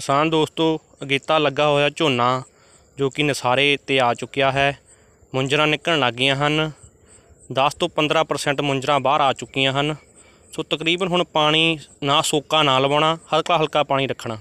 ਕਿਸਾਨ ਦੋਸਤੋ ਅਗੇਤਾ ਲੱਗਾ ਹੋਇਆ ਝੋਨਾ ਜੋ ਕਿ ਨਸਾਰੇ ਤੇ ਆ ਚੁੱਕਿਆ ਹੈ ਮੁੰਜਰਾ ਨਿਕਲਣ ਲੱਗੀਆਂ ਹਨ 10 ਤੋਂ 15% ਮੁੰਜਰਾ ਬਾਹਰ ਆ ਚੁੱਕੀਆਂ ਹਨ ਸੋ ਤਕਰੀਬਨ ਹੁਣ ਪਾਣੀ ਨਾ ਸੋਕਾ ਨਾ ਲਵਾਉਣਾ ਹਲਕਾ ਹਲਕਾ ਪਾਣੀ ਰੱਖਣਾ